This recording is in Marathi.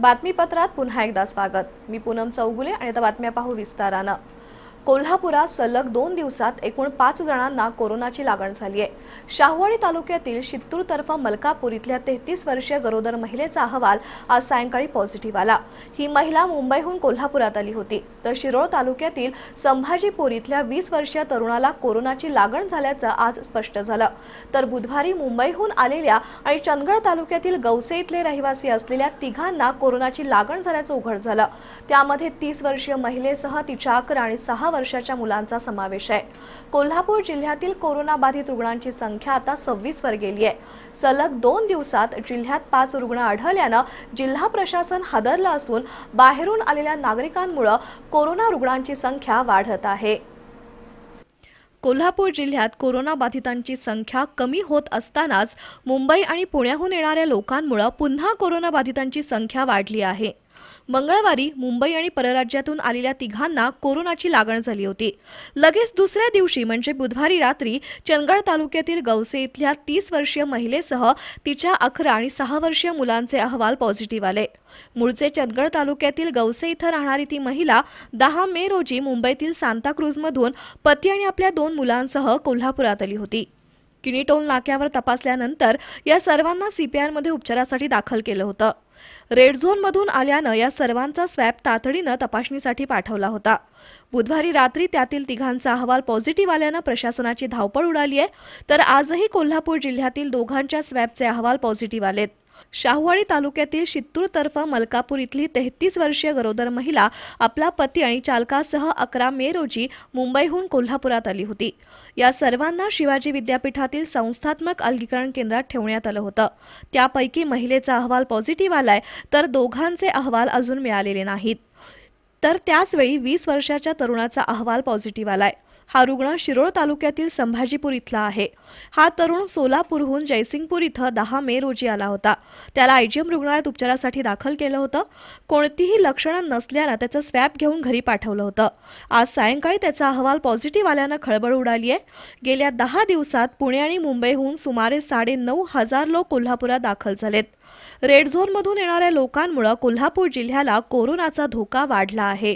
बातमीपत्रात पुन्हा एकदा स्वागत मी पूनम चौगुले आणि आता बातम्या पाहू विस्तारानं कोल्हापुरात सलग दोन दिवसात एकूण पाच जणांना कोरोनाची लागण झाली आहे शाहवाडी तालुक्यातील शित्तूर तर्फ मलकापूर इथल्या तेहतीस वर्षीय गरोदर महिलेचा अहवाल आज सायंकाळी पॉझिटिव्ह आला ही महिला मुंबईहून कोल्हापुरात आली होती तर शिरोळ तालुक्यातील संभाजीपूर इथल्या वीस वर्षीय तरुणाला कोरोनाची लागण झाल्याचं आज स्पष्ट झालं तर बुधवारी मुंबईहून आलेल्या आणि चंदगड तालुक्यातील गवसे इथले रहिवासी असलेल्या तिघांना कोरोनाची लागण झाल्याचं उघड झालं त्यामध्ये तीस वर्षीय महिलेसह तिच्या अकरा आणि सहा वर्षाच्या मुलांचा समावेश आहे कोल्हापूर जिल्ह्यातील कोरोनाबाधित रुग्णांची संख्या आता सव्वीस वर गेली आहे सलग दोन दिवसात जिल्ह्यात पाच रुग्ण आढळल्यानं जिल्हा प्रशासन हादरलं असून बाहेरून आलेल्या नागरिकांमुळे कोरोना रुग्णांची संख्या वाढत आहे कोल्हापूर जिल्ह्यात कोरोनाबाधितांची संख्या कमी होत असतानाच मुंबई आणि पुण्याहून येणाऱ्या लोकांमुळे पुन्हा कोरोनाबाधितांची संख्या वाढली आहे मंगळवारी मुंबई आणि परराज्यातून आलेल्या तिघांना कोरोनाची लागण झाली होती लगेच दुसऱ्या दिवशी म्हणजे बुधवारी रात्री चंदगड तालुक्यातील गवसे इथल्या तीस वर्षीय महिलेसह तिच्या अकरा आणि सहा वर्षीय मुलांचे अहवाल पॉझिटिव्ह आले मूळचे चंदगड तालुक्यातील गवसे इथं राहणारी ती महिला दहा मे रोजी मुंबईतील सांताक्रूजमधून पती आणि आपल्या दोन मुलांसह कोल्हापुरात आली होती किनीटोल नाक्यावर तपासल्यानंतर या सर्वांना सीपीआरमध्ये उपचारासाठी दाखल केलं होतं रेड झोनमधून आल्यानं या सर्वांचा स्वॅब तातडीनं तपासणीसाठी पाठवला होता बुधवारी रात्री त्यातील तिघांचा अहवाल पॉझिटिव्ह आल्यानं प्रशासनाची धावपळ उडाली आहे तर आजही कोल्हापूर जिल्ह्यातील दोघांच्या स्वॅबचे अहवाल पॉझिटिव्ह आलेत शाहूवाडी तालुक्यातील तर्फ मलकापूर इथली तेहतीस वर्षीय गरोदर महिला आपला पती आणि चालकासह अकरा मे रोजी मुंबईहून कोल्हापुरात आली होती या सर्वांना शिवाजी विद्यापीठातील संस्थात्मक अलगीकरण केंद्रात ठेवण्यात आलं होतं त्यापैकी महिलेचा अहवाल पॉझिटिव्ह आलाय तर दोघांचे अहवाल अजून मिळालेले नाहीत तर त्याचवेळी वीस वर्षाच्या तरुणाचा अहवाल पॉझिटिव्ह आलाय हा रुग्ण शिरोळ तालुक्यातील संभाजीपूर इथला आहे हा तरुण सोलापूरहून जयसिंगपूर इथं दहा मे रोजी आला होता त्याला आयजीएम रुग्णालयात उपचारासाठी दाखल केलं होतं कोणतीही लक्षणं नसल्यानं त्याचं स्वॅब घेऊन घरी पाठवलं होतं आज सायंकाळी त्याचा अहवाल पॉझिटिव्ह आल्यानं खळबळ उडाली आहे गेल्या दहा दिवसात पुणे आणि मुंबईहून सुमारे साडे नऊ हजार लोक कोल्हापुरात दाखल झालेत रेड झोनमधून येणाऱ्या लोकांमुळे कोल्हापूर जिल्ह्याला कोरोनाचा धोका वाढला आहे